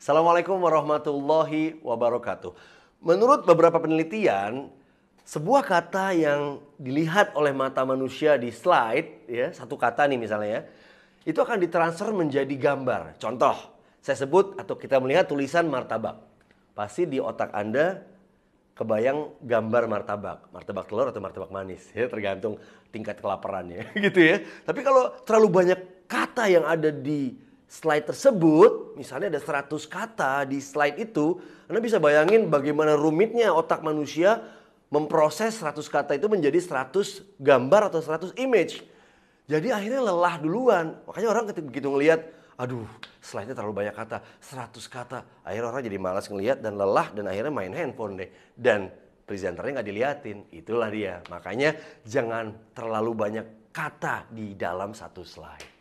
Assalamualaikum warahmatullahi wabarakatuh. Menurut beberapa penelitian, sebuah kata yang dilihat oleh mata manusia di slide, ya satu kata nih misalnya ya, itu akan ditransfer menjadi gambar. Contoh, saya sebut atau kita melihat tulisan martabak. Pasti di otak Anda kebayang gambar martabak, martabak telur atau martabak manis, ya tergantung tingkat kelaparannya gitu ya. Tapi kalau terlalu banyak kata yang ada di slide tersebut, misalnya ada 100 kata di slide itu, Anda bisa bayangin bagaimana rumitnya otak manusia memproses 100 kata itu menjadi 100 gambar atau 100 image. Jadi akhirnya lelah duluan. Makanya orang ketika begitu ngelihat, aduh slide-nya terlalu banyak kata, 100 kata. Akhirnya orang jadi malas ngelihat dan lelah dan akhirnya main handphone deh. Dan presenternya nggak diliatin, itulah dia. Makanya jangan terlalu banyak kata di dalam satu slide.